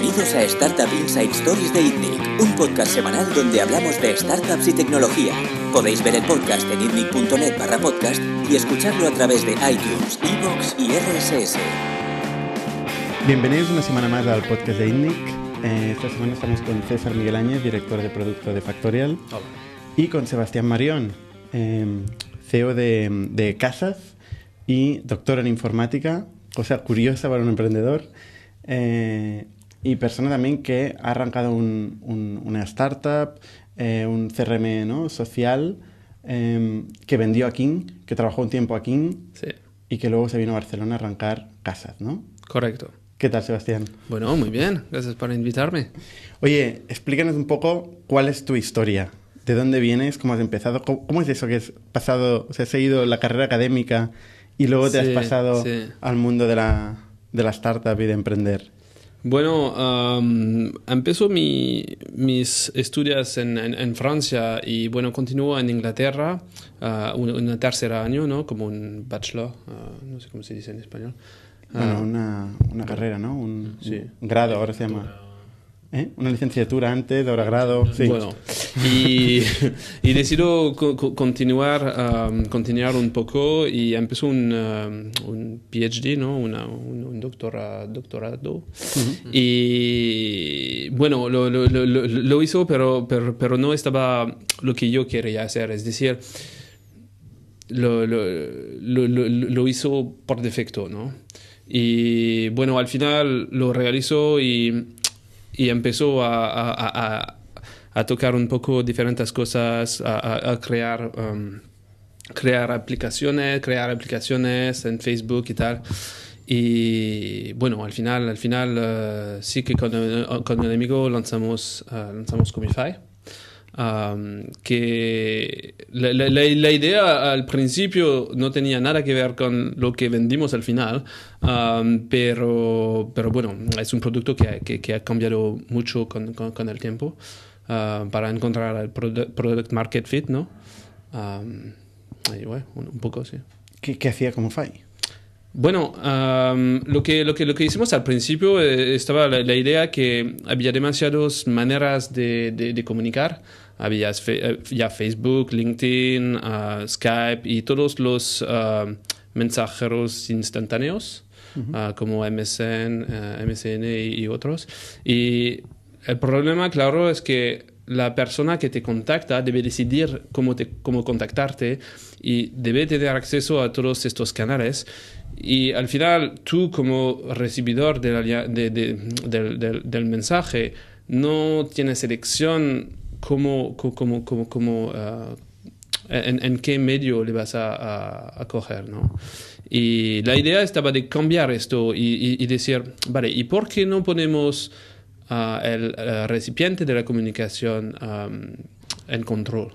Bienvenidos a Startup Inside Stories de ITNIC, un podcast semanal donde hablamos de startups y tecnología. Podéis ver el podcast en itnic.net barra podcast y escucharlo a través de iTunes, Evox y RSS. Bienvenidos una semana más al podcast de ITNIC. Eh, esta semana estamos con César Miguel Áñez, director de producto de Factorial, y con Sebastián Marión, em, CEO de, Casas y doctor en informática, cosa curiosa para un emprendedor. Eh, y persona también que ha arrancado una startup, eh, un CRM ¿no? social, em, que vendió a King, que trabajó un tiempo a King sí. y que luego se vino a Barcelona a arrancar casas, ¿no? Correcto. ¿Qué tal, Sebastián? Bueno, muy bien. Gracias por invitarme. Oye, explícanos un poco cuál es tu historia. ¿De dónde vienes? ¿Cómo has empezado? ¿Cómo, es eso que has pasado, o sea, has seguido la carrera académica y luego te has pasado al mundo de la, de la startup y de emprender? Bueno, empezó mis estudios en, Francia y bueno, continuó en Inglaterra ah, un, tercer año, ¿no? Como un bachelor, ah, no sé cómo se dice en español. Ah, una, carrera, ¿no? sí. un grado, ahora se llama. ¿Eh? Una licenciatura antes, de ahora grado. Bueno, y, y decido continuar, um, continuar un poco y empezó un, um, PhD, ¿no? Una, un, doctorado. Y bueno, lo, hizo, pero, pero, pero, no estaba lo que yo quería hacer. Es decir, lo, hizo por defecto, ¿no? Y bueno, al final lo realizó y y empezó a, a, a, tocar un poco diferentes cosas, a, crear... Um, crear aplicaciones, crear aplicaciones en Facebook y tal. Y bueno, al final, al final eh, sí que con, eh, con, mi amigo lanzamos, eh, lanzamos Comify que la, la, idea al principio no tenía nada que ver con lo que vendimos al final, pero, pero bueno, es un producto que, ha, que, ha cambiado mucho con, con, el tiempo ah, para encontrar el product, market fit, ¿no? un, poco, sí. ¿Qué, hacía como Fai? Bueno, lo, que, lo, que, lo que hicimos al principio eh, estaba la, idea que había demasiadas maneras de, de comunicar había eh, ya Facebook, LinkedIn, ah, Skype y todos los ah, mensajeros instantáneos ah, como MSN, eh, MSN y, otros. Y el problema, claro, es que la persona que te contacta debe decidir cómo, te, cómo contactarte y debe tener acceso a todos estos canales. Y al final, tú como recibidor del, del mensaje, no tienes elección cómo, ah, en, qué medio le vas a, coger, ¿no? Y la idea estaba de cambiar esto y, decir, vale, ¿y por qué no ponemos ah, el, eh, recipiente de la comunicación en control?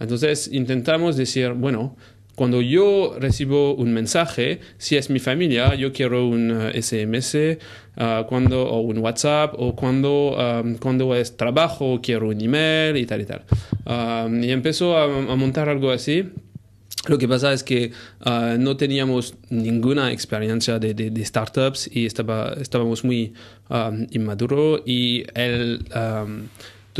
Entonces intentamos decir, bueno, cuando yo recibo un mensaje, si es mi familia, yo quiero un SMS eh, ah, cuando, o un WhatsApp, o cuando, ah, cuando es trabajo, quiero un email y tal y tal. Ah, y empezó a, montar algo así. Lo que pasa es que no teníamos ninguna experiencia de, startups y estaba, estábamos muy inmaduros y el,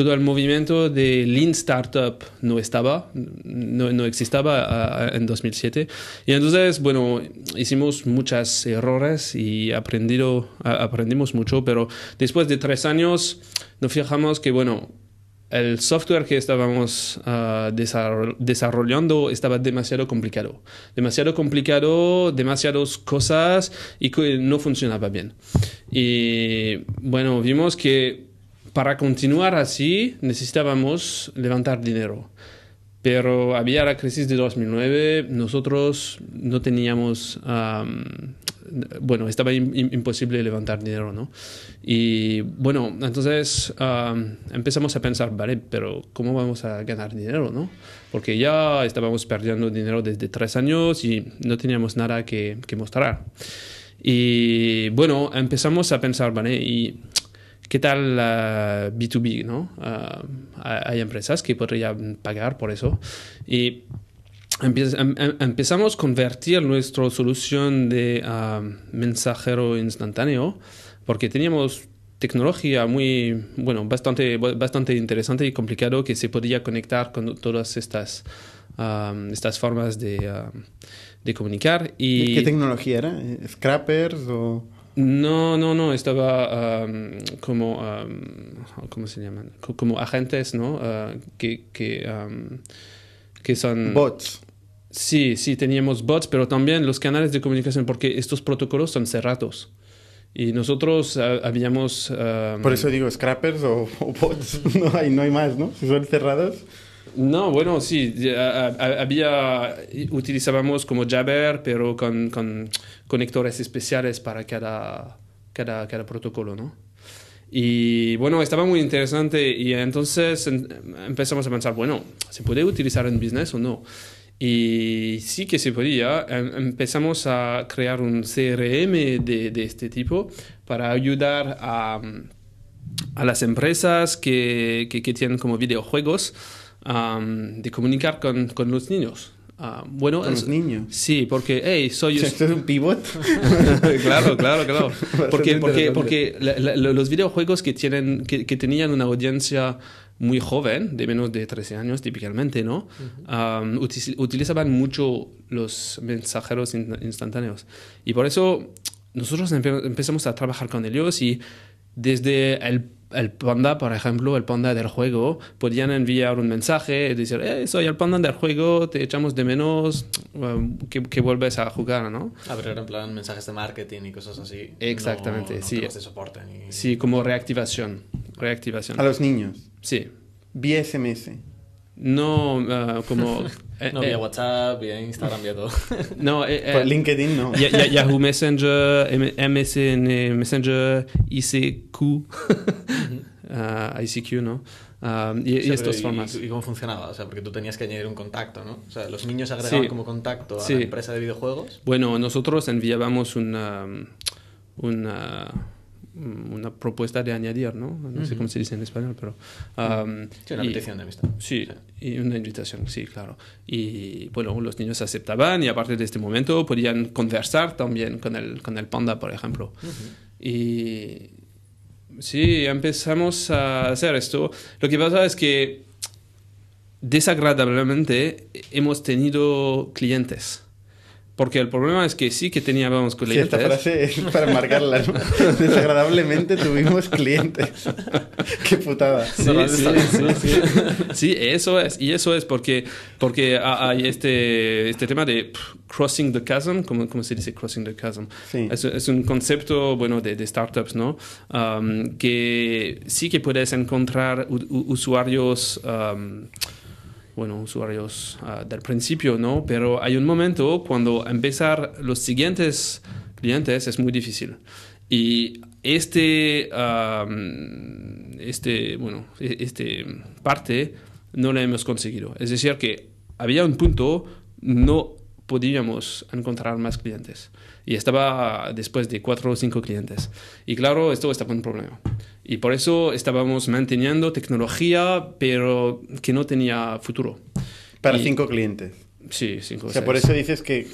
todo el movimiento de Lean Startup no estaba, no, no existaba en 2007. Y entonces, bueno, hicimos muchos errores y aprendido, aprendimos mucho, pero después de tres años nos fijamos que, bueno, el software que estábamos ah, desarrollando estaba demasiado complicado. Demasiado complicado, demasiadas cosas y que no funcionaba bien. Y bueno, vimos que para continuar así necesitábamos levantar dinero. Pero había la crisis de 2009, nosotros no teníamos, bueno, estaba imposible levantar dinero, ¿no? Y bueno, entonces empezamos a pensar, vale, pero ¿cómo vamos a ganar dinero, no? Porque ya estábamos perdiendo dinero desde tres años y no teníamos nada que, que mostrar. Y bueno, empezamos a pensar, vale, y ¿Qué tal B2B? ¿no? Ah, hay empresas que podrían pagar por eso. Y em, em, empezamos a convertir nuestra solución de ah, mensajero instantáneo porque teníamos tecnología muy, bueno, bastante, bastante interesante y complicado que se podía conectar con todas estas, ah, estas formas de, de comunicar. Y, ¿Qué tecnología era? ¿Scrappers o...? No, no, no, estaba como, oh, ¿cómo se llaman? Como agentes, ¿no? Ah, que, que, son... Bots. Sí, sí, teníamos bots, pero también los canales de comunicación, porque estos protocolos son cerrados. Y nosotros ah, habíamos... Por eso digo, scrappers o, bots, no hay, no hay más, ¿no? Si son cerrados. No, bueno, sí, había, utilizábamos como Jabber, pero con, conectores especiales para cada, cada, protocolo, ¿no? Y bueno, estaba muy interesante y entonces em, empezamos a pensar, bueno, ¿se puede utilizar en business o no? Y sí que se podía. Em, empezamos a crear un CRM de, este tipo para ayudar a, las empresas que tienen como videojuegos de comunicar con, con los niños. Ah, bueno, los niños. Sí, porque, hey, soy... ¿Esto es un pivot? claro, claro, claro. Porque, porque, los videojuegos que, tienen, que, que, tenían una audiencia muy joven, de menos de 13 años típicamente, ¿no? utilizaban mucho los mensajeros instantáneos. Y por eso nosotros empezamos a trabajar con ellos y desde el el panda, por ejemplo, el panda del juego, podían pues enviar un mensaje y decir, eh, soy el panda del juego, te echamos de menos, eh, que, vuelves a jugar, ¿no? Ah, a en plan mensajes de marketing y cosas así. Exactamente, sí. Sí, como reactivación, reactivación. A los niños. Sí. Vía SMS no ah, como... Eh, no, vía eh, WhatsApp, vía Instagram, vía todo. No, eh, pues eh, LinkedIn no. Yahoo Messenger, MSN Messenger, ICQ, uh ah, ICQ, ¿no? Ah, y, formas. Y, cómo funcionaba? O sea, porque tú tenías que añadir un contacto, ¿no? O sea, los niños agregaban como contacto a la empresa de videojuegos. Bueno, nosotros enviábamos un una Mm, una propuesta de añadir, ¿no? No sé cómo se dice en español, pero... sí, una invitación de amistad. Sí, y una invitación, sí, claro. Y bueno, los niños aceptaban y a partir de este momento podían conversar también con el, panda, por ejemplo. Y sí, empezamos a hacer esto. Lo que pasa es que desagradablemente hemos tenido clientes porque el problema es que sí que teníamos clientes. Sí, esta frase es para marcarla. ¿no? Desagradablemente tuvimos clientes. Qué putada. Sí, sí, sí, sí, eso es. Y eso es porque, porque ah, hay este, este tema de crossing the chasm. ¿Cómo, se dice crossing the chasm? Es, es, un concepto bueno de, startups, ¿no? que sí que puedes encontrar usuarios bueno, usuarios ah, del principio, ¿no? Pero hay un momento cuando empezar los siguientes clientes es muy difícil. Y este, este, bueno, e-, este parte no la hemos conseguido. Es decir, que había un punto, no podíamos encontrar más clientes. Y estaba después de cuatro o cinco clientes. Y claro, esto estaba un problema. Y por eso estábamos manteniendo tecnología, pero que no tenía futuro. Para cinco clientes. Sí, cinco. O sea, por eso dices que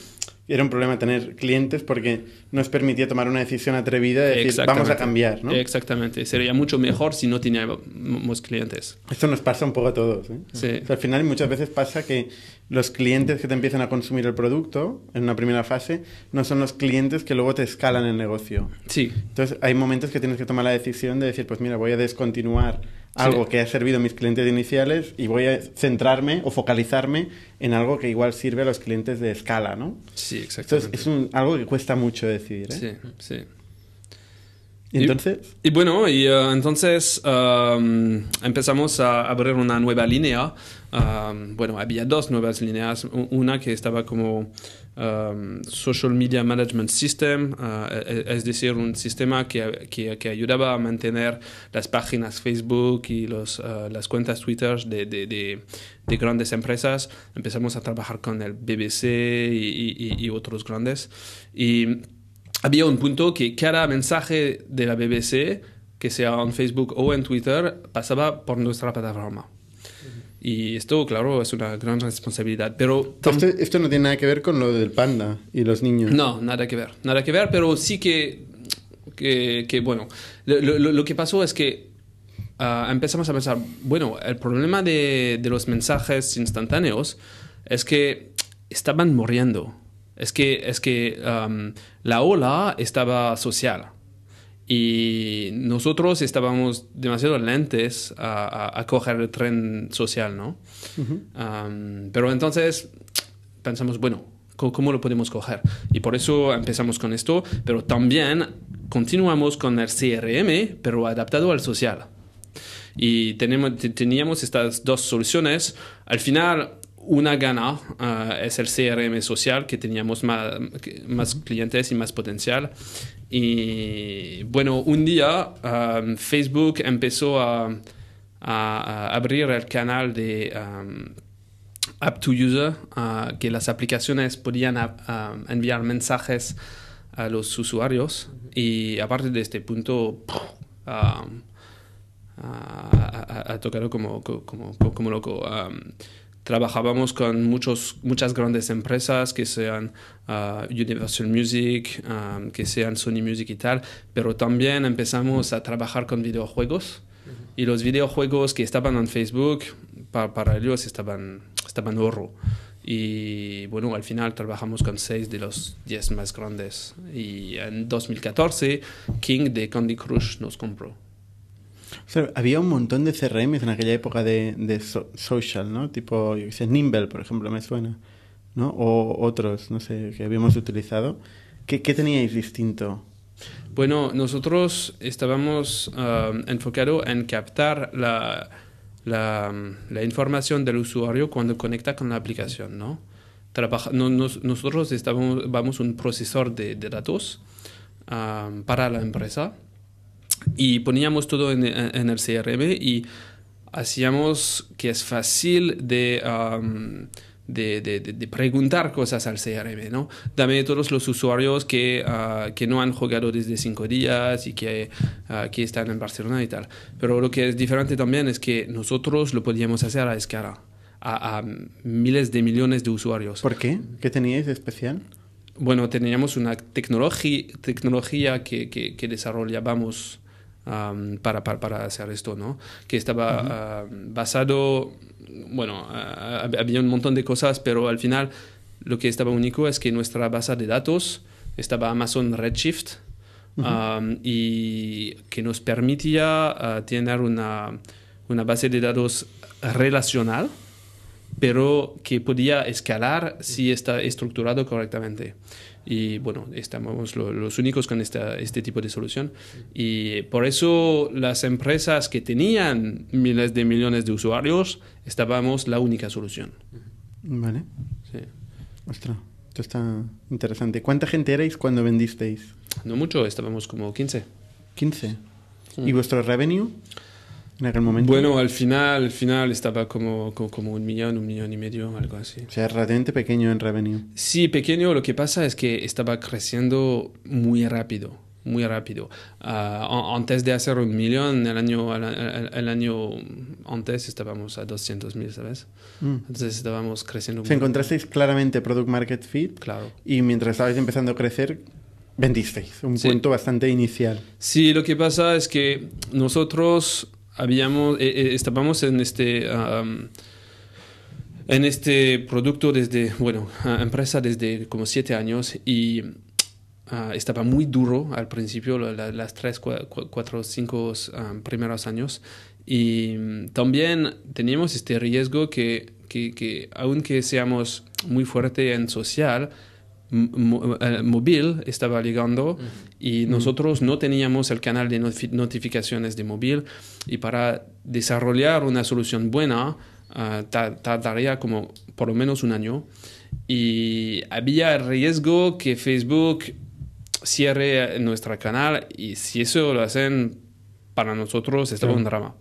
era un problema tener clientes porque nos permitía tomar una decisión atrevida de decir, vamos a cambiar, ¿no? Exactamente. Sería mucho mejor si no teníamos clientes. Esto nos pasa un poco a todos. ¿eh? al final muchas veces pasa que los clientes que te empiezan a consumir el producto en una primera fase no son los clientes que luego te escalan el negocio. Sí. Entonces hay momentos que tienes que tomar la decisión de decir, pues mira, voy a descontinuar algo que ha servido a mis clientes iniciales y voy a centrarme o focalizarme en algo que igual sirve a los clientes de escala, ¿no? Sí, exactamente. Entonces es algo que cuesta mucho decidir. ¿eh? Sí, sí. Entonces. Y, bueno, y eh, entonces um, empezamos a abrir una nueva línea. Um, bueno, había dos nuevas líneas. Una que estaba como um, Social Media Management System, uh, e, e, es decir, un sistema que, que, ayudaba a mantener las páginas Facebook y los, uh, las cuentas Twitter de, de, grandes empresas. Empezamos a trabajar con el BBC y, y otros grandes. Y había un punto que cada mensaje de la BBC, que sea en Facebook o en Twitter, pasaba por nuestra plataforma. Y esto, claro, es una gran responsabilidad. Pero esto, no tiene nada que ver con lo del panda y los niños. No, nada que ver. Nada que ver, pero sí que, que, bueno, lo, que pasó es que ah, empezamos a pensar, bueno, el problema de, de los mensajes instantáneos es que estaban muriendo. Es que, es que um, la ola estaba social y nosotros estábamos demasiado lentes a, coger el tren social, ¿no? Um, pero entonces pensamos, bueno, ¿cómo, lo podemos coger? Y por eso empezamos con esto, pero también continuamos con el CRM, pero adaptado al social. Y tenemos, teníamos estas dos soluciones. Al final, una gana eh, es el CRM social, que teníamos más, más, clientes y más potencial. Y bueno, un día um, Facebook empezó a, abrir el canal de um, app to user, uh, que las aplicaciones podían uh, um, enviar mensajes a los usuarios. Y aparte de este punto, ha tocado como, como, loco trabajábamos con muchos, muchas grandes empresas que sean ah, Universal Music, ah, que sean Sony Music y tal, pero también empezamos a trabajar con videojuegos y los videojuegos que estaban en Facebook, para ellos estaban, estaban oro. Y bueno, al final trabajamos con seis de los diez más grandes. Y en 2014, King de Candy Crush nos compró había un montón de CRMs en aquella época de, social, ¿no? Tipo, Nimble, por ejemplo, me suena, ¿no? O otros, no sé, que habíamos utilizado. ¿Qué, teníais distinto? Bueno, nosotros estábamos enfocado um, enfocados en captar la, um, la, información del usuario cuando conecta con la aplicación, ¿no? Trabaja, nosotros estábamos vamos un procesor de, datos um, para la empresa y poníamos todo en, el CRM y hacíamos que es fácil de, um, de, de, preguntar cosas al CRM, ¿no? Dame todos los usuarios que, uh, que no han jugado desde cinco días y que, uh, que están en Barcelona y tal. Pero lo que es diferente también es que nosotros lo podíamos hacer a escala, a, miles de millones de usuarios. ¿Por qué? ¿Qué teníais de especial? Bueno, teníamos una tecnología que, que, que desarrollábamos para, para, hacer esto, Que estaba ah, basado, bueno, ah, había un montón de cosas, pero al final lo que estaba único es que nuestra base de datos estaba Amazon Redshift y que nos permitía ah, tener una, una base de datos relacional pero que podía escalar si está estructurado correctamente. Y bueno, estábamos los, únicos con este tipo de solución. Y por eso las empresas que tenían miles de millones de usuarios, estábamos la única solución. Vale. Sí. Ostras, esto está interesante. ¿Cuánta gente erais cuando vendisteis? No mucho, estábamos como 15. 15. ¿Y vuestro revenue? en aquel momento? Bueno, al final, al final estaba como, como, un millón, un millón y medio, algo así. O sea, relativamente pequeño en revenue. Sí, pequeño. Lo que pasa es que estaba creciendo muy rápido, muy rápido. Ah, antes de hacer un millón, el año, el, año antes estábamos a 200 mil, ¿sabes? Mm. Entonces estábamos creciendo. Se encontrasteis claramente product market fit. Claro. Y mientras estabais empezando a crecer, vendisteis. Un punto bastante inicial. Sí, lo que pasa es que nosotros habíamos, eh, eh, estábamos en este... en este producto desde, bueno, empresa desde como siete años y ah, estaba muy duro al principio, las tres, cuatro, cinco primeros años. Y mm, también teníamos este riesgo que, que aunque seamos muy fuerte en social, eh, móvil estaba llegando y nosotros no teníamos el canal de notificaciones de móvil y para desarrollar una solución buena eh, tardaría como por lo menos un año y había riesgo que Facebook cierre nuestro canal y si eso lo hacen para nosotros estaba un drama.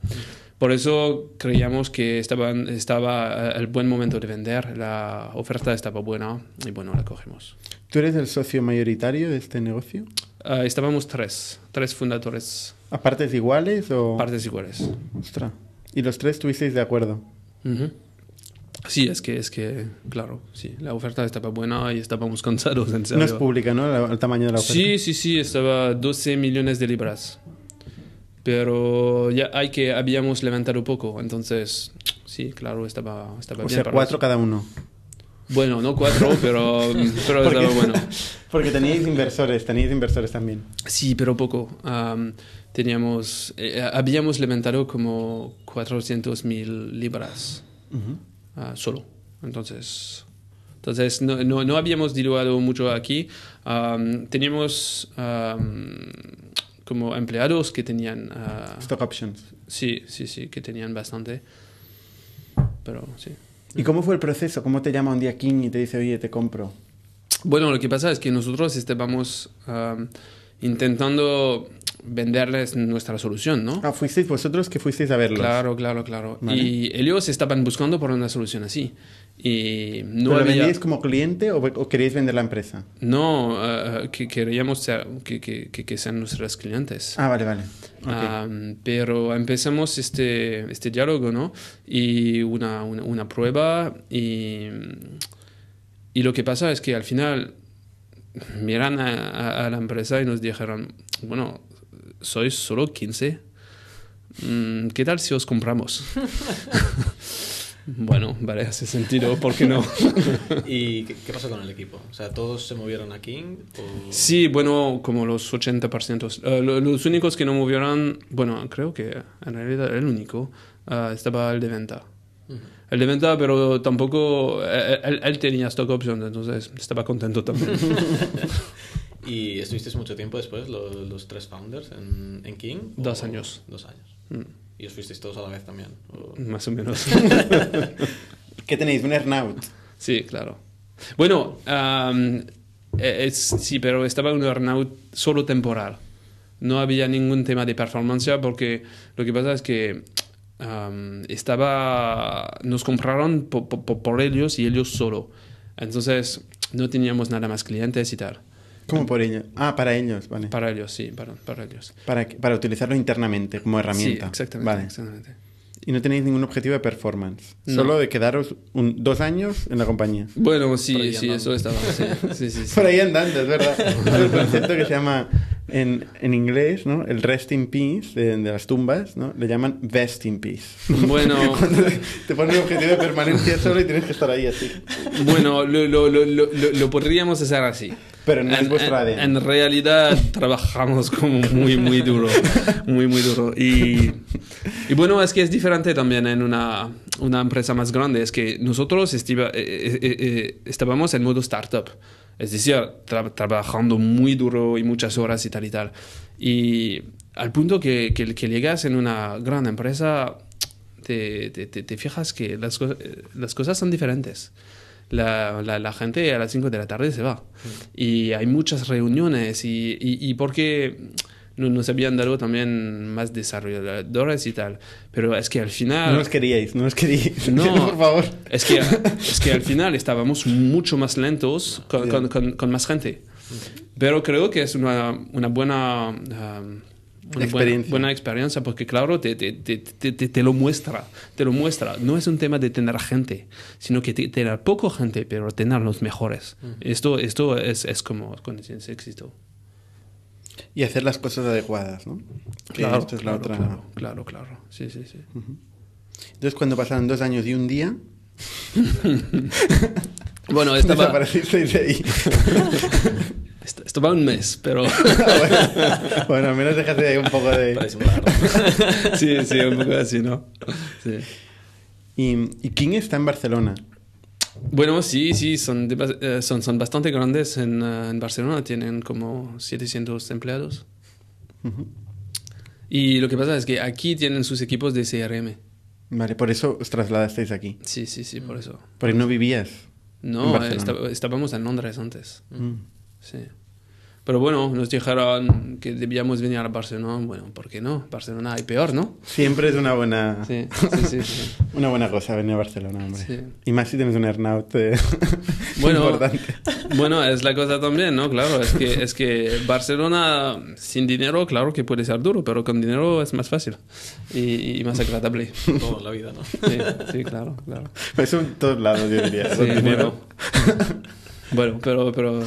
Por eso creíamos que estaba, estaba eh, el buen momento de vender, la oferta estaba buena y bueno, la cogimos. ¿Tú eres el socio mayoritario de este negocio? Eh, estábamos tres, tres fundadores. ¿A partes iguales o...? Partes iguales. Ostras. ¿Y los tres estuvisteis de acuerdo? Sí, es que, es que, claro, sí, la oferta estaba buena y estábamos cansados, en No es pública, ¿no? El tamaño de la oferta. Sí, sí, sí, estaba 12 millones de libras pero ya hay que habíamos levantado poco, entonces sí, claro, estaba, estaba bien. O sea, cuatro cada uno. Bueno, no cuatro, pero, estaba bueno. Porque teníais inversores, teníais inversores también. Sí, pero poco. teníamos, eh, habíamos levantado como 400 mil libras ah, solo. Entonces, entonces no, no, habíamos diluado mucho aquí. teníamos como empleados que tenían... Ah, Stock options. Sí, sí, sí, que tenían bastante. Pero sí. ¿Y cómo fue el proceso? ¿Cómo te llama un día King y te dice, oye, te compro? Bueno, lo que pasa es que nosotros estábamos vamos intentando venderles nuestra solución, ¿no? Ah, fuisteis vosotros que fuisteis a verlos. Claro, claro, claro. Y ellos estaban buscando por una solución así. Y no como cliente o, queréis queríais vender la empresa? No, ah, ah, que queríamos que, sean nuestros clientes. Ah, vale, vale. Ah, pero empezamos este, este diálogo, ¿no? Y una, prueba y, y, lo que pasa es que al final miran a, la empresa y nos dijeron, bueno, sois solo 15. Mm, ¿Qué tal si os compramos? Bueno, vale, hace sentido, ¿por qué no? ¿Y qué, pasa con el equipo? O sea, ¿todos se movieron a King? Sí, bueno, como los 80%. Eh, los únicos que no movieron, bueno, creo que en realidad el único, eh, estaba el de venta. El de venta, pero tampoco, eh, él, tenía stock options, entonces estaba contento también. ¿Y estuviste mucho tiempo después, los, tres founders en, King? Dos años. Dos años. Mm. ¿Y os fuisteis todos a la vez también? Más o menos. ¿Qué tenéis? ¿Un earnout? Sí, claro. Bueno, e, es, sí, pero estaba un earnout solo temporal. No había ningún tema de performance porque lo que pasa es que estaba, nos compraron por, por ellos y ellos solo. Entonces no teníamos nada más clientes y tal. ¿Cómo por ellos? Ah, para ellos, vale. Para ellos, sí, para, para ellos. Para, para utilizarlo internamente como herramienta. Sí, exactamente, vale. exactamente. Y no tenéis ningún objetivo de performance. Solo de quedaros dos años en la compañía. Bueno, sí, sí, eso estaba. Sí, Por ahí andando, es verdad. El concepto que se llama en, en, inglés, ¿no? El rest in peace de, las tumbas, ¿no? Le llaman vest in peace. Bueno... te ponen un objetivo de permanencia solo y tienes que estar ahí así. Bueno, lo, lo, lo, lo podríamos hacer así. Pero no en, es vuestra en, en, realidad trabajamos como muy, muy duro. Muy, muy duro. Y, y, bueno, es que es diferente también en una, una empresa más grande. Es que nosotros estiva, eh, eh, eh, estábamos en modo startup. Es decir, trabajando muy duro y muchas horas y tal y tal. Y al punto que, llegas en una gran empresa, te, fijas que las, cosas son diferentes. La, gente a las 5 de la tarde se va. Mm. Y hay muchas reuniones y, y, y porque no, no habían dado también más desarrolladores y tal. Pero es que al final... No os queríais, no os queríais. No, por favor. Es que, es que al final estábamos mucho más lentos con, con, con, más gente. Pero creo que es una, una buena... Um, una experiencia. Buena, experiencia porque claro te, te, te, te, lo muestra te lo muestra no es un tema de tener gente sino que tener poco gente pero tener los mejores esto esto es, es como con el éxito y hacer las cosas adecuadas, ¿no? Claro, claro, claro, claro, Sí, sí, sí. Entonces, cuando pasaron dos años y un día. bueno, estaba... va y de ahí. esto, va un mes, pero. bueno, al menos dejaste ahí un poco de. sí, sí, un poco así, ¿no? Sí. ¿Y, ¿Y quién está en Barcelona? Bueno, sí, sí, son, eh, son, son bastante grandes en, eh, en, Barcelona, tienen como 700 empleados. Y lo que pasa es que aquí tienen sus equipos de CRM. Vale, por eso os trasladasteis aquí. Sí, sí, sí, por eso. ¿Por no vivías? No, estábamos en Londres antes. Mm. Sí. Pero bueno, nos dijeron que debíamos venir a Barcelona. Bueno, ¿por qué no? Barcelona hay peor, ¿no? Siempre es una buena... Sí, sí, sí, una buena cosa venir a Barcelona, hombre. Y más si tienes un earnout bueno, importante. Bueno, es la cosa también, ¿no? Claro, es que, es que Barcelona sin dinero, claro que puede ser duro, pero con dinero es más fácil y, más agradable. Toda la vida, ¿no? Sí, claro, claro. Eso pues son todos lados, yo diría. Sí, bueno. bueno, pero... pero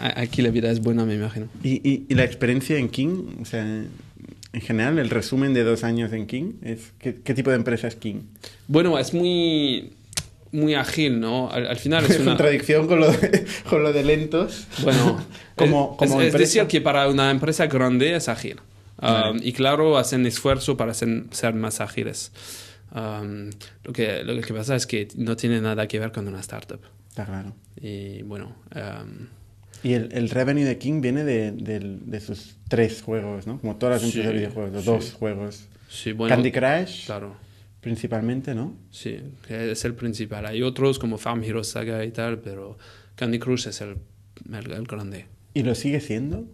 Aquí la vida es buena, me imagino. ¿Y, la experiencia en King? O sea, en general, el resumen de dos años en King, es ¿qué, tipo de empresa es King? Bueno, es muy muy ágil, ¿no? Al, final es, una contradicción con lo de, con lo de lentos. Bueno, como, como es, decir que para una empresa grande es ágil. Um, y claro, hacen esfuerzo para ser, más ágiles. Um, lo, que, lo que pasa es que no tiene nada que ver con una startup. Está claro. Y bueno, um, y el, el, revenue de King viene de, de, sus tres juegos, ¿no? Como todas las empresas de videojuegos, los dos juegos. Sí, bueno, Candy Crush. Claro. Principalmente, ¿no? Sí, es el principal. Hay otros como Farm Hero Saga y tal, pero Candy Crush es el, el, grande. ¿Y lo sigue siendo?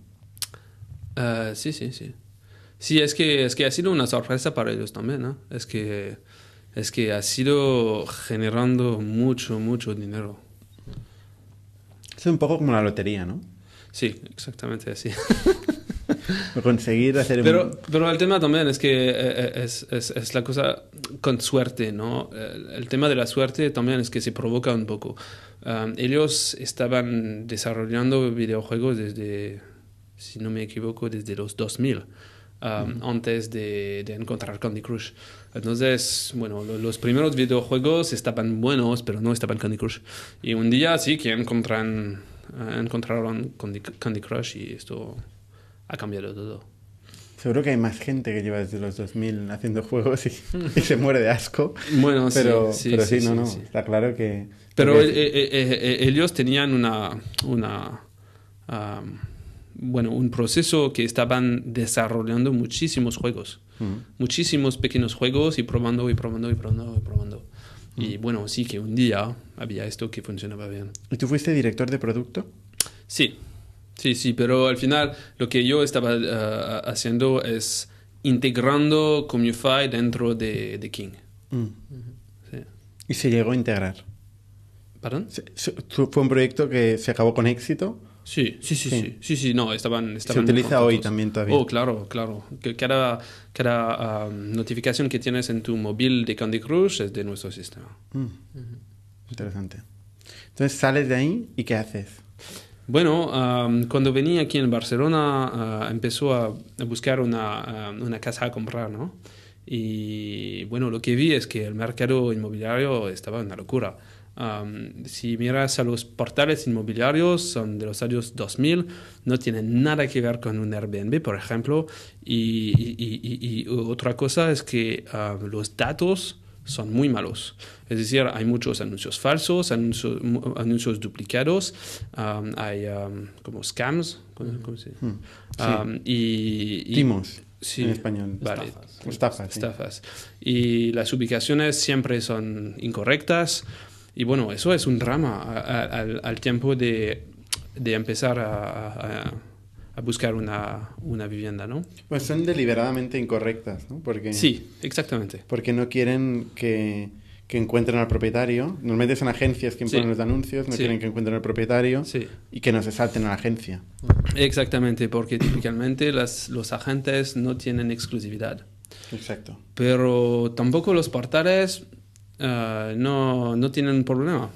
Eh, sí, sí, sí. Sí, es que, es que ha sido una sorpresa para ellos también, ¿no? Es que, es que ha sido generando mucho, mucho dinero un poco como la lotería, ¿no? Sí, exactamente así. Conseguir hacer... Pero, pero el tema también es que eh, eh, es, es, la cosa con suerte, ¿no? Eh, el tema de la suerte también es que se provoca un poco. ellos estaban desarrollando videojuegos desde, si no me equivoco, desde los 2000, antes de, de encontrar Candy Crush. Entonces, bueno, los primeros videojuegos estaban buenos, pero no estaban Candy Crush. Y un día sí que eh, encontraron Candy, Crush y esto ha cambiado todo. Seguro que hay más gente que lleva desde los 2000 haciendo juegos y, se muere de asco. Bueno, pero, sí, sí, pero sí, no, no, está claro que... Pero eh, eh, ellos tenían una... una bueno, un proceso que estaban desarrollando muchísimos juegos. Muchísimos pequeños juegos y probando y probando y probando y probando. Y bueno, sí que un día había esto que funcionaba bien. ¿Y tú fuiste director de producto? Sí, sí, sí, pero al final lo que yo estaba eh, haciendo es integrando Comify dentro de, King. Mm. ¿Y se llegó a integrar? ¿Perdón? ¿Fue un proyecto que se acabó con éxito? Sí, sí, sí, sí, sí, no, estaban... Se utiliza hoy también todavía. Oh, claro, claro. Cada, cada um, notificación que tienes en tu móvil de Candy Crush es de nuestro sistema. Mm. Interesante. Entonces sales de ahí y ¿qué haces? Bueno, um, cuando venía aquí en Barcelona uh, empezó a, buscar um, una, casa a comprar, ¿no? Y bueno, lo que vi es que el mercado inmobiliario estaba en la locura si miras a los portales inmobiliarios, son de los años 2000, no tienen nada que ver con un Airbnb, por ejemplo. Y, otra cosa es que los datos son muy malos. Es decir, hay muchos anuncios falsos, anuncios, anuncios duplicados, hay como scams, se hmm. y, Timos. en español. Estafas. Estafas. Y las ubicaciones siempre son incorrectas. Y bueno, eso es un drama al, tiempo de, de empezar a, a, buscar una, una, vivienda, ¿no? Pues son deliberadamente incorrectas, ¿no? Porque, sí, exactamente. Porque no quieren que, que encuentren al propietario. Normalmente son agencias que imponen los anuncios, no quieren que encuentren al propietario y que no se salten a la agencia. Exactamente, porque típicamente las, los agentes no tienen exclusividad. Exacto. Pero tampoco los portales eh, no, no tienen problema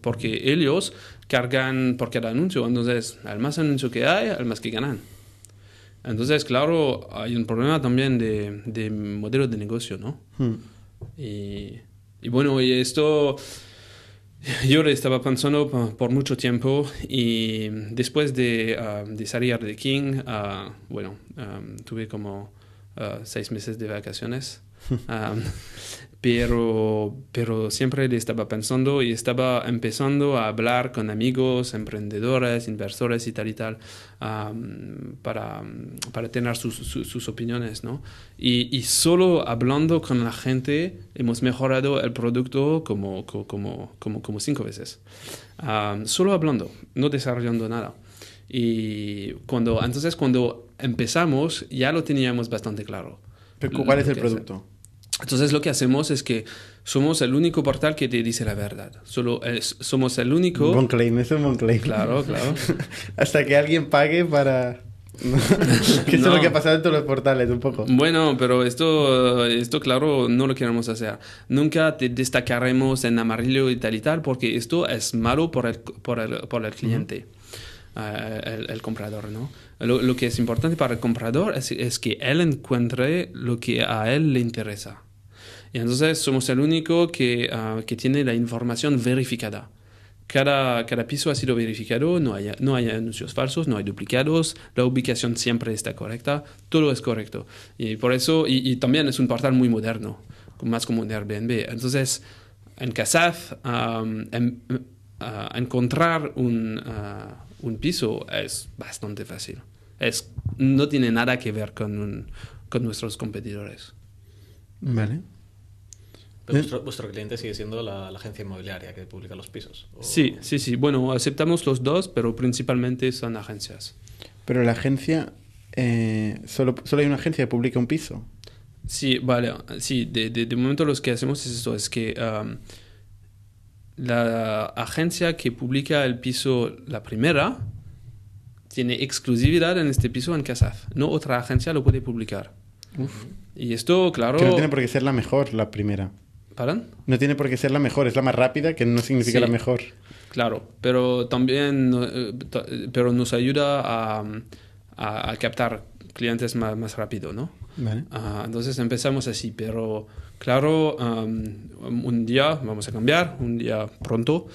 porque ellos cargan por cada anuncio. Entonces, al más anuncio que hay, al más que ganan. Entonces, claro, hay un problema también de, de modelo de negocio, ¿no? Hmm. Y, bueno, y esto yo lo estaba pensando por, mucho tiempo y después de, ah, salir de King, ah, bueno, ah, tuve como seis meses de vacaciones. pero, pero siempre le estaba pensando y estaba empezando a hablar con amigos, emprendedores, inversores y tal y tal, para, para, tener sus, sus, opiniones, ¿no? Y, solo hablando con la gente hemos mejorado el producto como, como, como, como cinco veces. solo hablando, no desarrollando nada. Y cuando, entonces cuando empezamos ya lo teníamos bastante claro. ¿Cuál es el producto? Entonces lo que hacemos es que somos el único portal que te dice la verdad. Solo somos el único... Bon claim, eso es Claro, claro. Hasta que alguien pague para... que es lo que ha pasado en todos los portales un poco. Bueno, pero esto, esto claro, no lo queremos hacer. Nunca te destacaremos en amarillo y tal y tal porque esto es malo por el, por por el cliente. Eh, el, comprador, ¿no? Lo, que es importante para el comprador es, que él encuentre lo que a él le interesa. Y entonces somos el único que, ah, que tiene la información verificada. Cada, cada piso ha sido verificado, no hay, no hay anuncios falsos, no hay duplicados, la ubicación siempre está correcta, todo es correcto. Y por eso, y, también es un portal muy moderno, más como de Airbnb. Entonces, en Casaf, em, em, ah, encontrar un, ah, un piso es bastante fácil. Es, no tiene nada que ver con, nuestros competidores. Vale. Eh. vuestro, cliente sigue siendo la, agencia inmobiliaria que publica los pisos. Sí, sí, sí. Bueno, aceptamos los dos, pero principalmente son agencias. Pero la agencia, eh, solo, hay una agencia que publica un piso. Sí, vale. Sí, de, momento lo que hacemos es esto, es que... Um, la agencia que publica el piso, la primera, tiene exclusividad en este piso en Casaf. No otra agencia lo puede publicar. Y esto, claro... Que no tiene por qué ser la mejor, la primera. ¿Pardon? No tiene por qué ser la mejor, es la más rápida, que no significa la mejor. Claro, pero también eh, pero nos ayuda a, captar clientes más, rápido, ¿no? Vale. Ah, entonces empezamos así, pero Claro, un día vamos a cambiar, un día pronto,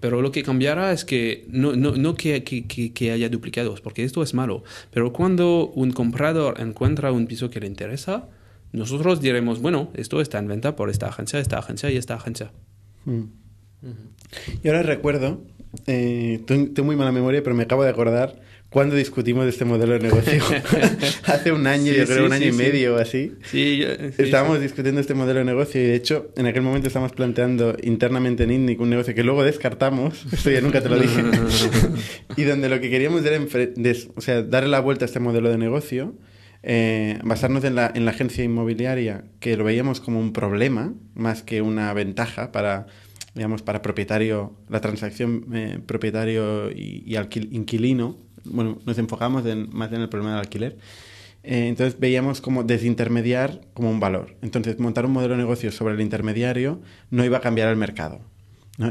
pero lo que cambiará es que no, no, que, que, haya duplicados, porque esto es malo, pero cuando un comprador encuentra un piso que le interesa, nosotros diremos, bueno, esto está en venta por esta agencia, esta agencia y esta agencia. Mm. Y ahora recuerdo, eh, tengo muy mala memoria, pero me acabo de acordar ¿Cuándo discutimos de este modelo de negocio. Hace un año, yo creo, un año y medio o así. Sí, estábamos discutiendo este modelo de negocio y de hecho en aquel momento estábamos planteando internamente en INNIC un negocio que luego descartamos, esto ya nunca te lo dije, y donde lo que queríamos era o sea, darle la vuelta a este modelo de negocio, eh, basarnos en la, en la agencia inmobiliaria, que lo veíamos como un problema más que una ventaja para digamos, para propietario, la transacción eh, propietario y, inquilino, bueno, nos enfocamos más en el problema del alquiler. Eh, entonces veíamos como desintermediar como un valor. Entonces montar un modelo de negocio sobre el intermediario no iba a cambiar el mercado.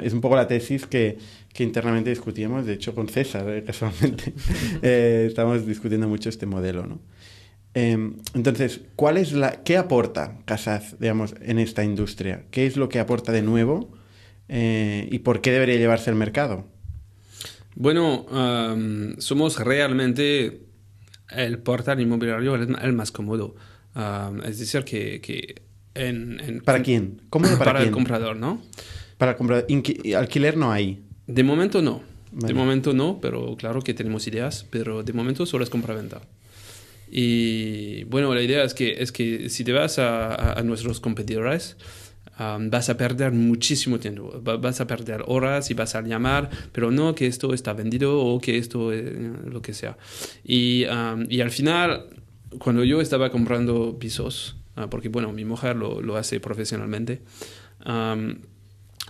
Es un poco la tesis que, internamente discutíamos, de hecho con César, eh, casualmente. Eh, estamos discutiendo mucho este modelo. Em, entonces, ¿cuál es la, ¿qué aporta Casaz digamos, en esta industria? ¿Qué es lo que aporta de nuevo y por qué debería llevarse el mercado? Bueno, somos realmente el portal inmobiliario el más cómodo. es decir, que... que en, ¿Para quién? ¿Cómo para, para el comprador, ¿no? Para comprar alquiler no hay. De momento no. De momento no, pero claro que tenemos ideas, pero de momento solo es venta. Y bueno, la idea es que, es que si te vas a, a nuestros competidores, Um, vas a perder muchísimo tiempo, vas a perder horas y vas a llamar, pero no que esto está vendido o que esto, es eh, lo que sea. Um, y, al final, cuando yo estaba comprando pisos, ah, porque bueno, mi mujer lo, hace profesionalmente, um,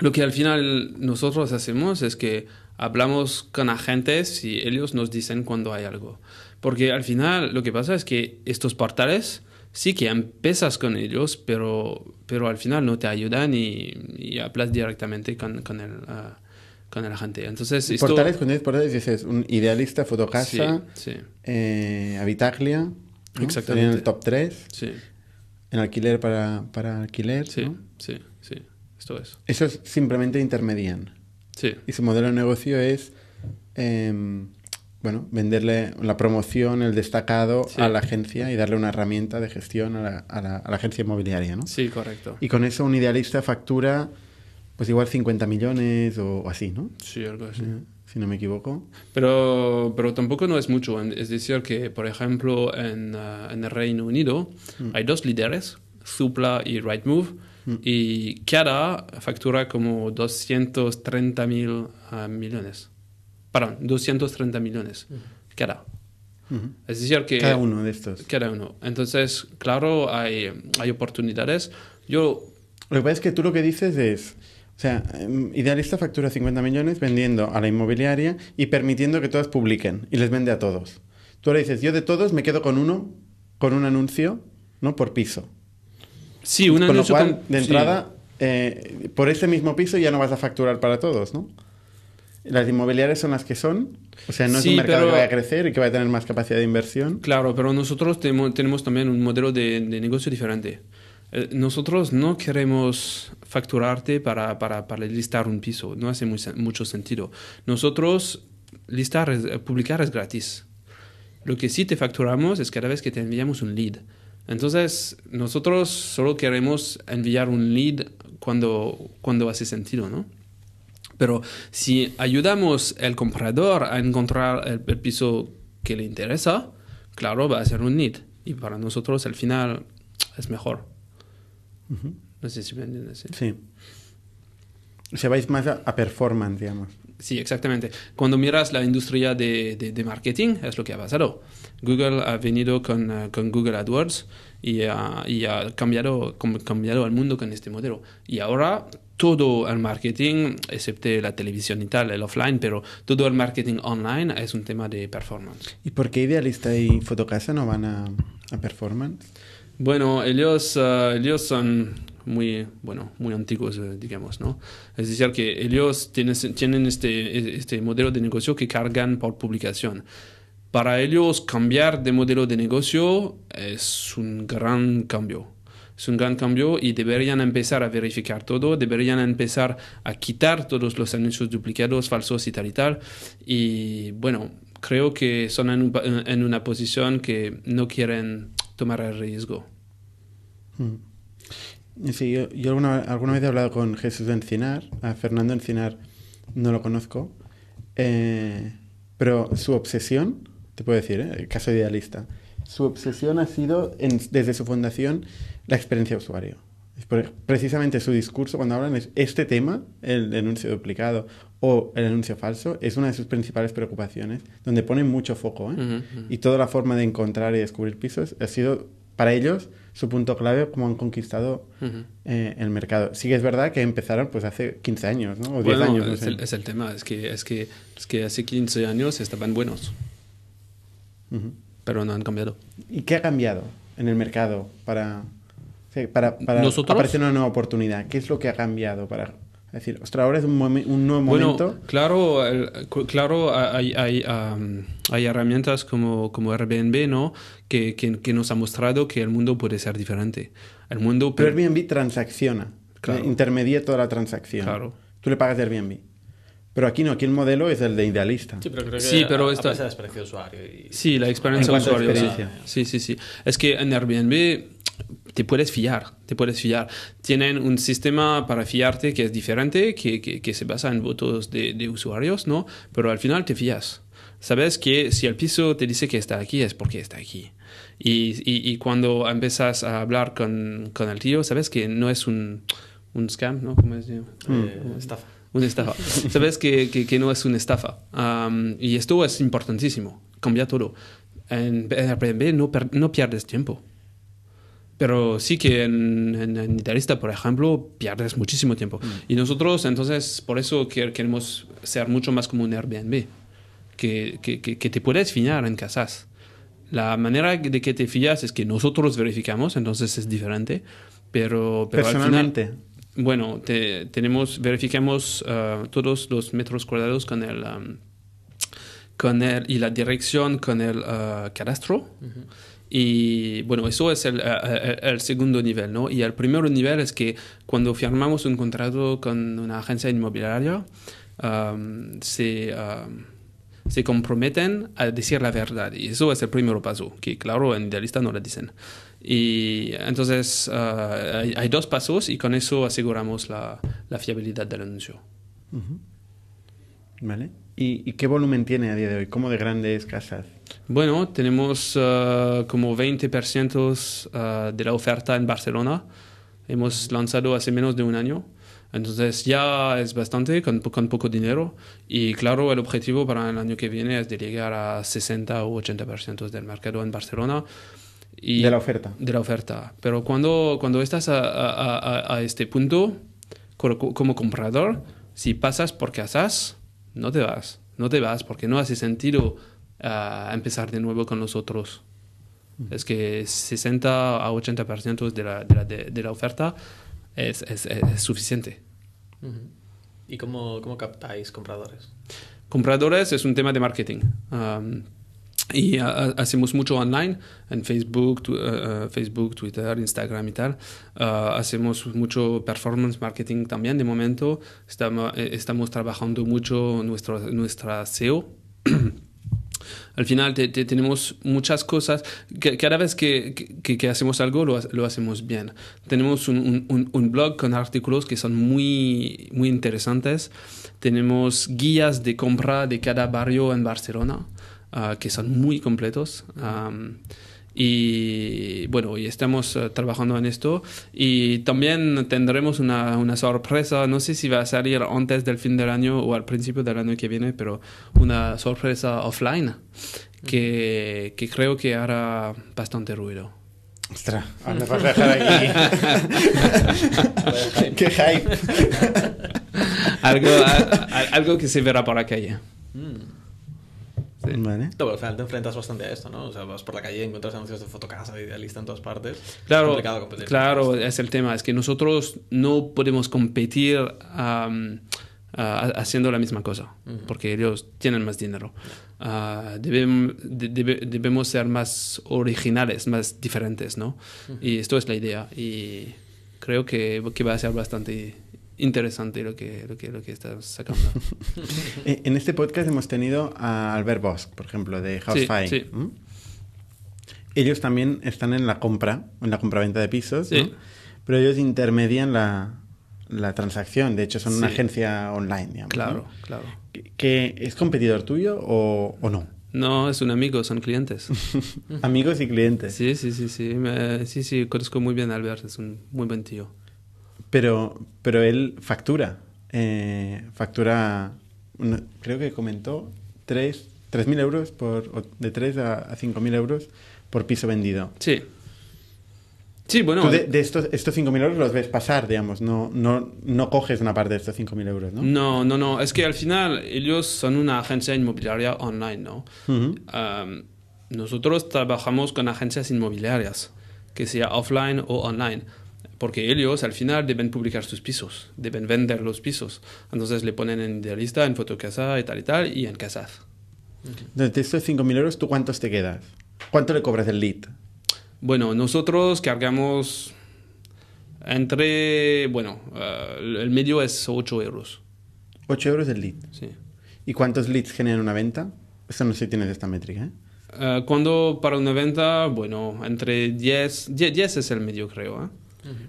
lo que al final nosotros hacemos es que hablamos con agentes y ellos nos dicen cuando hay algo. Porque al final lo que pasa es que estos portales sí que empiezas con ellos, pero, pero al final no te ayudan y, y hablas directamente con, con el... Ah, con la gente. Entonces, esto... Portales, con portales, dices un idealista, fotocasa, sí, sí. Eh, Habitaglia, en el top 3. Sí. En alquiler para, para alquiler. Sí, sí, sí. Esto es. Eso es simplemente intermedian. Sí. Y su modelo de negocio es em, bueno, venderle la promoción, el destacado a la agencia y darle una herramienta de gestión a la, agencia inmobiliaria, ¿no? Sí, correcto. Y con eso un idealista factura, pues igual 50 millones o, así, ¿no? Sí, algo así. Eh, si no me equivoco. Pero, pero tampoco no es mucho. Es decir, que, por ejemplo, en, ah, el Reino Unido mm. hay dos líderes, Zupla y Rightmove, mm. y cada factura como 230 mil ah, millones perdón, 230 millones cada. Es decir, que... Cada uno de estos. Cada uno. Entonces, claro, hay, oportunidades. Yo... Lo que pasa es que tú lo que dices es... O sea, em, Idealista factura 50 millones vendiendo a la inmobiliaria y permitiendo que todas publiquen y les vende a todos. Tú ahora dices, yo de todos me quedo con uno, con un anuncio, ¿no? Por piso. Sí, un con anuncio. Lo cual, de entrada, eh, por ese mismo piso ya no vas a facturar para todos, ¿no? Las inmobiliarias son las que son. O sea, no es un mercado que vaya a crecer y que vaya a tener más capacidad de inversión. Claro, pero nosotros tenemos, también un modelo de, negocio diferente. Eh, nosotros no queremos facturarte para, para, listar un piso, no hace mucho sentido. Nosotros listar, publicar es gratis. Lo que sí te facturamos es cada vez que te enviamos un lead. Entonces, nosotros solo queremos enviar un lead cuando, cuando hace sentido, ¿no? Pero si ayudamos al comprador a encontrar el, piso que le interesa, claro, va a ser un need. Y para nosotros al final es mejor. No sé si me entiendes. Sí. Se vais más a, performance, digamos. Sí, exactamente. Cuando miras la industria de, marketing, es lo que ha pasado. Google ha venido con, eh, con Google AdWords y ha y a cambiado, el al mundo con este modelo. Y ahora todo el marketing, excepto la televisión y tal, el offline, pero todo el marketing online es un tema de performance. ¿Y por qué Idealista y Fotocasa no van a, a performance? Bueno, ellos, eh, ellos son muy, bueno, muy antiguos, eh, digamos, ¿no? Es decir, que ellos tienen, tienen este, este modelo de negocio que cargan por publicación. Para ellos cambiar de modelo de negocio es un gran cambio. Es un gran cambio y deberían empezar a verificar todo, deberían empezar a quitar todos los anuncios duplicados, falsos y tal y tal. Y bueno, creo que son en, una posición que no quieren tomar el riesgo. Hmm. Sí, yo, alguna, vez he hablado con Jesús Encinar, a Fernando Encinar no lo conozco, eh, pero su obsesión te puedo decir, ¿eh? el caso idealista. Su obsesión ha sido, desde su fundación, la experiencia de usuario. precisamente su discurso cuando hablan es este tema, el anuncio duplicado o el anuncio falso, es una de sus principales preocupaciones, donde ponen mucho foco. ¿eh? Y toda la forma de encontrar y descubrir pisos ha sido para ellos su punto clave como han conquistado eh, el mercado. Sí que es verdad que empezaron pues hace 15 años, ¿no? O 10 años. es, el, tema, es que, es, que, es que hace 15 años estaban buenos pero no han cambiado. ¿Y qué ha cambiado en el mercado para, para, para aparecer una nueva oportunidad? ¿Qué es lo que ha cambiado para decir, ostras, ahora es un, nuevo momento. claro, claro hay, hay, hay, herramientas como, como Airbnb, ¿no? Que, que, nos ha mostrado que el mundo puede ser diferente. El mundo... Pero Airbnb transacciona, intermedia toda la transacción. Claro. Tú le pagas de Airbnb. Pero aquí no, aquí el modelo es el de idealista. Sí, pero creo que sí, pero la experiencia de usuario. Sí, la experiencia de usuario. Sí. sí, sí, Es que en Airbnb te puedes fiar, te puedes fiar. Tienen un sistema para fiarte que es diferente, que, que, se basa en votos de, de, usuarios, ¿no? Pero al final te fías. Sabes que si el piso te dice que está aquí es porque está aquí. Y, y, cuando empiezas a hablar con, con, el tío, sabes que no es un, un scam, ¿no? ¿Cómo es? Eh, estafa una estafa. Sabes que, que, no es una estafa. y esto es importantísimo. Cambia todo. En Airbnb no, no pierdes tiempo. Pero sí que en, en, por ejemplo, pierdes muchísimo tiempo. Mm. Y nosotros, entonces, por eso queremos ser mucho más como un Airbnb, que, que, que te puedes fiar en casas. La manera de que te fías es que nosotros verificamos, entonces es diferente. Pero, Personalmente bueno, te, tenemos, verificamos eh, todos los metros cuadrados con el, um, con el, y la dirección con el uh, cadastro. Y bueno, eso es eh, eh, el, segundo nivel, ¿no? Y el primer nivel es que cuando firmamos un contrato con una agencia inmobiliaria, um, se um, se comprometen a decir la verdad. Y eso es el primer paso, que claro, en idealista no lo dicen. Y entonces eh, hay, dos pasos y con eso aseguramos la, fiabilidad del anuncio. Vale. ¿Y, qué volumen tiene a día de hoy? ¿Cómo de grande Casas? Bueno, tenemos eh, como 20% eh, de la oferta en Barcelona. Hemos lanzado hace menos de un año. Entonces ya es bastante con, con, poco dinero y claro, el objetivo para el año que viene es de llegar a 60 o 80% del mercado en Barcelona de la oferta. De la oferta. Pero cuando, cuando estás a, este punto, como comprador, si pasas porque casas, no te vas. No te vas porque no hace sentido ah, empezar de nuevo con los otros. Mm. Es que 60 a 80% de la, de la, oferta es, suficiente. ¿Y cómo, cómo, captáis compradores? Compradores es un tema de marketing y eh, eh, hacemos mucho online en Facebook, eh, Facebook, Twitter, Instagram y tal. hacemos mucho performance marketing también de momento. Estamos, estamos trabajando mucho nuestro, nuestra SEO. Al final tenemos muchas cosas. Que, cada vez que, hacemos algo lo, lo hacemos bien. Tenemos un, un, blog con artículos que son muy, muy interesantes. Tenemos guías de compra de cada barrio en Barcelona Ah, que son muy completos. y bueno, y estamos eh, trabajando en esto. Y también tendremos una, una, sorpresa, no sé si va a salir antes del fin del año o al principio del año que viene, pero una sorpresa offline que, que creo que hará bastante ruido. Ostras, me vas a dejar aquí. ¡Qué hype! algo, algo que se verá por la calle. Mm al final te enfrentas bastante a esto, ¿no? O sea, vas por la calle y encuentras anuncios de fotocasa, de idealista en todas partes. Claro, es claro, es el tema. Es que nosotros no podemos competir haciendo la misma cosa, porque ellos tienen más dinero. Ah, debemos ser más originales, más diferentes, ¿no? Y esto es la idea. Y creo que, que va a ser bastante interesante lo que, lo que, lo que estás sacando. en este podcast hemos tenido a Albert Bosch, por ejemplo, de house Ellos también están en la compra, en la compraventa de pisos, ¿no? pero ellos intermedian la, la, transacción. De hecho, son una agencia online, digamos. Claro, claro. ¿Que, es competidor tuyo o, o no? No, es un amigo, son clientes. amigos y clientes. Sí, sí, sí, sí. sí, sí, conozco muy bien a Albert, es un muy buen tío. Pero, pero él factura. Eh, factura, creo que comentó, 3.000 euros, por, de 3 a, 5.000 euros por piso vendido. Sí. Sí, bueno. Tú de, eh, estos, estos 5.000 euros los ves pasar, digamos, no, no, no coges una parte de estos 5.000 euros, ¿no? No, no, no. Es que al final ellos son una agencia inmobiliaria online, ¿no? nosotros trabajamos con agencias inmobiliarias, que sea offline o online porque ellos al final deben publicar sus pisos, deben vender los pisos. Entonces le ponen en lista, en fotocasa y tal y tal, y en casa. Okay. De estos 5.000 euros, ¿tú cuántos te quedas? ¿Cuánto le cobras el lead? Bueno, nosotros cargamos entre, bueno, eh, el medio es 8 euros. 8 euros el lead. Sí. ¿Y cuántos leads generan una venta? Eso no sé si tienes esta métrica. ¿eh? eh cuando para una venta, bueno, entre 10, 10, 10 es el medio creo. ¿eh?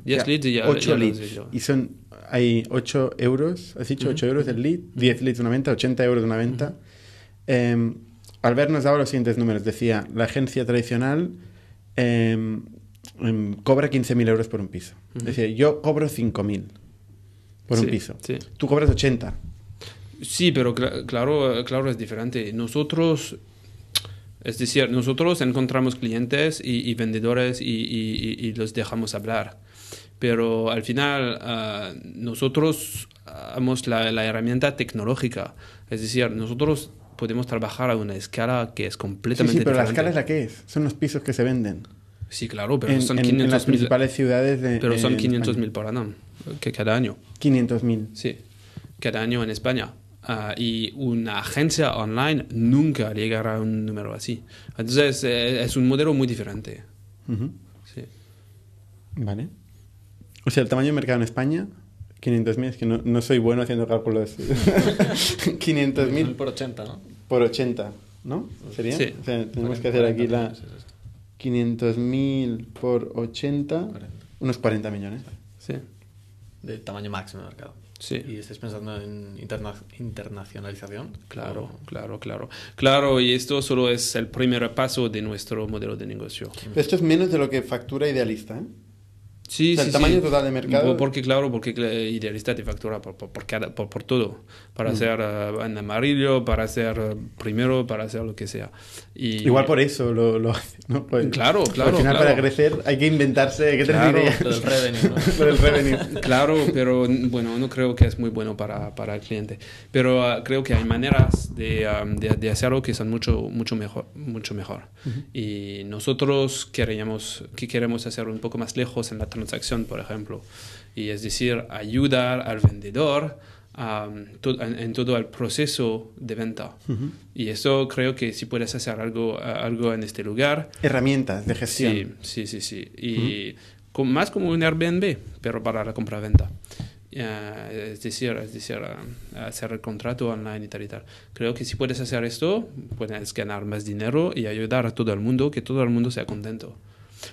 10 leads y ya. 8 leads. Y son, hay 8 euros, has dicho 8 euros del lead, 10 leads de una venta, 80 euros de una venta. Em, al eh, nos daba los siguientes números. Decía, la agencia tradicional em, em, cobra 15.000 euros por un piso. Decía, yo cobro 5.000 por un piso. Tú cobras 80. Sí, pero claro, claro, es diferente. Nosotros es decir, nosotros encontramos clientes y, vendedores y, los dejamos hablar. Pero al final ah, nosotros ah, hemos la, herramienta tecnológica. Es decir, nosotros podemos trabajar a una escala que es completamente sí, pero la escala es la que es. Son los pisos que se venden. Sí, claro, pero en, son 500 las principales ciudades de, Pero son 500.000 por año, cada año. 500.000. Sí, cada año en España. Ah, y una agencia online nunca llegará a un número así. Entonces eh, es un modelo muy diferente. Vale. O sea, el tamaño de mercado en España, 500.000, es que no, no, soy bueno haciendo cálculos. 500.000. Por 80, ¿no? Por 80, ¿no? ¿Sería? tenemos que hacer aquí la... 500.000 por 80, unos 40 millones. Sí. De tamaño máximo de mercado. Y estás pensando en internacionalización. Claro, claro, claro. Claro, y esto solo es el primer paso de nuestro modelo de negocio. esto es menos de lo que factura idealista. ¿eh? Sí, sí, el tamaño total de mercado. Porque, claro, porque Idealista te factura por, por, por, todo. Para mm. hacer ah, en amarillo, para hacer primero, para hacer lo que sea. Igual por eso lo, Claro, pues, claro. Al final, para crecer, hay que inventarse. ¿Qué que claro, ideas el claro, pero bueno, no creo que es muy bueno para, para el cliente. Pero ah, creo que hay maneras de, de, hacerlo que son mucho, mucho mejor. Mucho mejor. Y nosotros queríamos que queremos hacer un poco más lejos en la transacción, por ejemplo. Y es decir, ayudar al vendedor en, todo el proceso de venta. Y eso creo que si puedes hacer algo, algo en este lugar. Herramientas de gestión. Sí, sí, sí. Y más como un Airbnb, pero para la compra-venta. Eh, es decir, es decir hacer el contrato online y tal y tal. Creo que si puedes hacer esto, puedes ganar más dinero y ayudar a todo el mundo, que todo el mundo sea contento.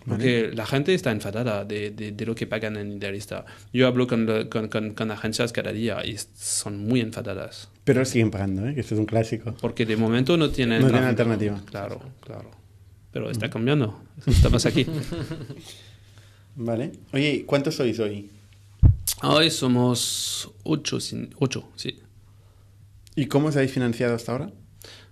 Porque la gente está enfadada de, de, lo que pagan en Idealista. Yo hablo con, con, con, agencias cada día y son muy enfadadas. Pero siguen pagando, ¿eh? que esto es un clásico. Porque de momento no tienen, no tienen alternativa. Claro, claro. Pero está cambiando. Estamos aquí. vale. Oye, ¿cuántos sois hoy? Hoy somos ocho, ocho sí. ¿Y cómo se habéis financiado hasta ahora?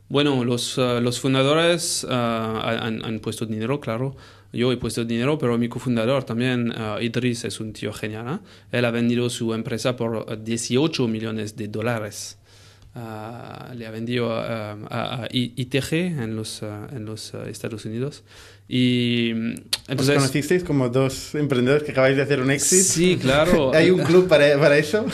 Bueno, los, eh, los fundadores eh, han, han, puesto dinero, claro. Yo he puesto dinero, pero mi cofundador también, eh, Idris, es un tío genial. ¿eh? Él ha vendido su empresa por 18 eh, millones de dólares. le ha vendido a, ITG en los Estados Unidos y entonces... ¿Os conocisteis como dos emprendedores que acabáis de hacer un exit? Sí, claro. ¿Hay un club para, para eso?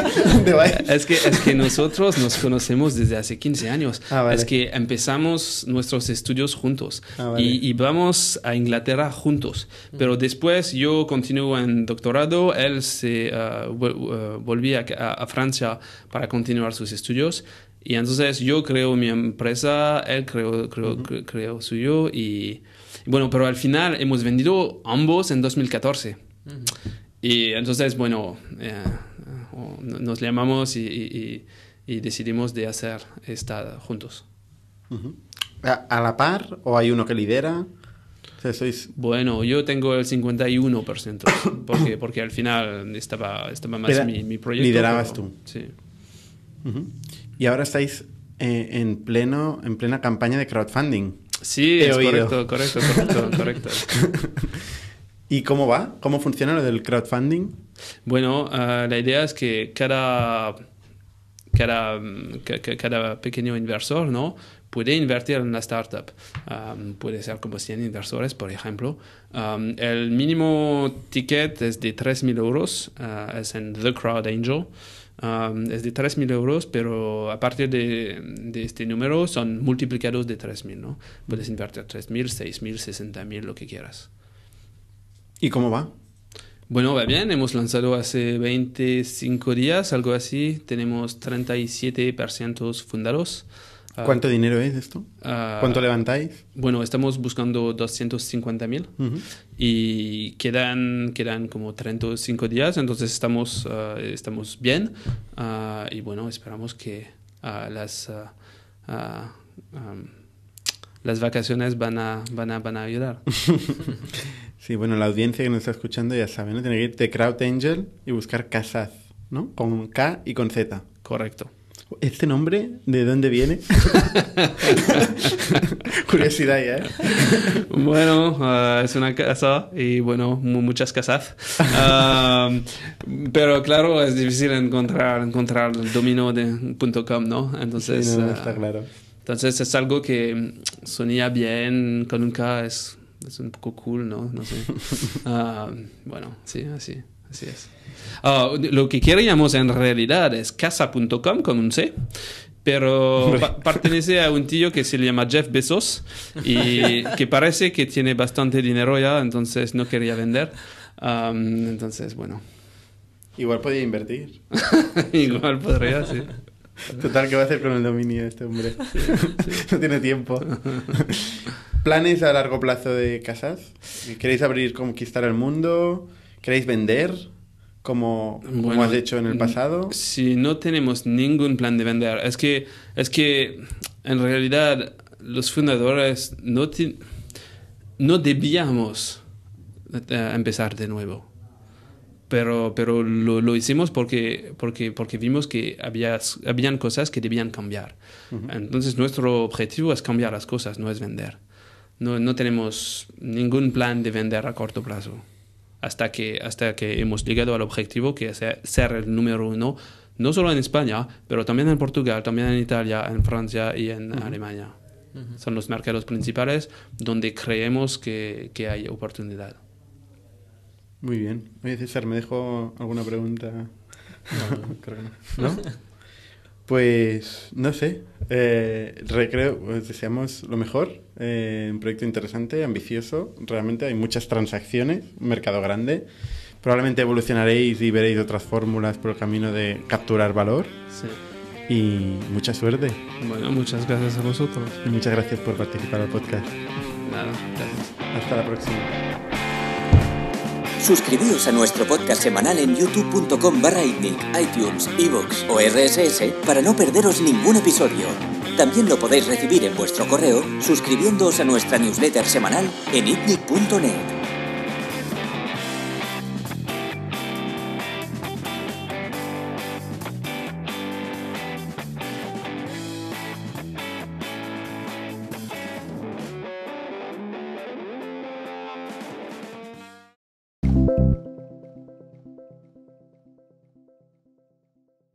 es, que, es que nosotros nos conocemos desde hace 15 años. Ah, es que empezamos nuestros estudios juntos ah, y, vamos a Inglaterra juntos. Pero después yo continúo en doctorado, él se ah, volvía a, Francia para continuar sus estudios. Y entonces yo creo mi empresa, él creó, creo, creo suyo y bueno, pero al final hemos vendido ambos en 2014. Y entonces, bueno, eh, nos llamamos y, decidimos de hacer esta juntos. ¿A, la par o hay uno que lidera? Bueno, yo tengo el 51%, porque, porque al final estaba, estaba más mi, proyecto. Liderabas tú. Sí. Y ahora estáis eh, en, pleno, en plena campaña de crowdfunding. Sí, es correcto, correcto, correcto, ¿Y cómo va? ¿Cómo funciona lo del crowdfunding? Bueno, ah, la idea es que cada, cada, cada pequeño inversor ¿no? puede invertir en la startup. puede ser como 100 inversores, por ejemplo. el mínimo ticket es de 3.000 euros, ah, es en The Crowd Angel es de 3.000 euros, pero a partir de, de, este número son multiplicados de 3.000, ¿no? Puedes invertir 3.000, 6.000, 60.000, lo que quieras. ¿Y cómo va? Bueno, va bien, hemos lanzado hace 25 días, algo así, tenemos 37% fundados. Ah. ¿Cuánto dinero es esto? Ah. ¿Cuánto levantáis? Bueno, estamos buscando 250 mil y quedan, quedan como 35 días, entonces estamos, ah, estamos bien y bueno, esperamos que las, las vacaciones van a, van a, van a ayudar. sí, bueno, la audiencia que nos está escuchando ya sabe, ¿no? Tiene que de Crowd Angel y buscar casas, ¿no? Con K y con Z. Correcto. ¿Este nombre de dónde viene? Curiosidad ya, ¿eh? Bueno, ah, es una casa y, bueno, muchas casas. Ah, pero, claro, es difícil encontrar, encontrar el Domino de .com, ¿no? Entonces... Ah, entonces es algo que sonía bien, con un K es, un poco cool, ¿no? bueno, sí, así. Ah, lo que queríamos en realidad es casa.com con un C, pero pertenece a un tío que se llama Jeff Bezos y que parece que tiene bastante dinero ya, entonces no quería vender. entonces, bueno. Igual podía invertir. Igual podría, sí. Total, ¿qué va a hacer con el dominio este hombre? no tiene tiempo. ¿Planes a largo plazo de casas? ¿Queréis abrir, conquistar el mundo? ¿Queréis vender como, como has hecho en el pasado? si no tenemos ningún plan de vender. Es que, es que en realidad los fundadores no, no debíamos eh, empezar de nuevo. Pero, pero lo, hicimos porque, porque, porque vimos que había, habían cosas que debían cambiar. Entonces nuestro objetivo es cambiar las cosas, no es vender. no tenemos ningún plan de vender a corto plazo hasta que, hasta que hemos llegado al objetivo que es ser el número uno, no solo en España, pero también en Portugal, también en Italia, en Francia y en Alemania. Son los mercados principales donde creemos que, hay oportunidad. Muy bien. Oye, César, ¿me dejo alguna pregunta? No, creo ¿No? Pues no sé, eh, recreo, pues, deseamos lo mejor, eh, un proyecto interesante, ambicioso, realmente hay muchas transacciones, un mercado grande, probablemente evolucionaréis y veréis otras fórmulas por el camino de capturar valor sí. y mucha suerte. Bueno, muchas gracias a vosotros. Y muchas gracias por participar al podcast. Hasta la próxima. Suscribíos a nuestro podcast semanal en youtube.com barra iTunes, iVoox o RSS para no perderos ningún episodio. También lo podéis recibir en vuestro correo suscribiéndoos a nuestra newsletter semanal en itnic.net.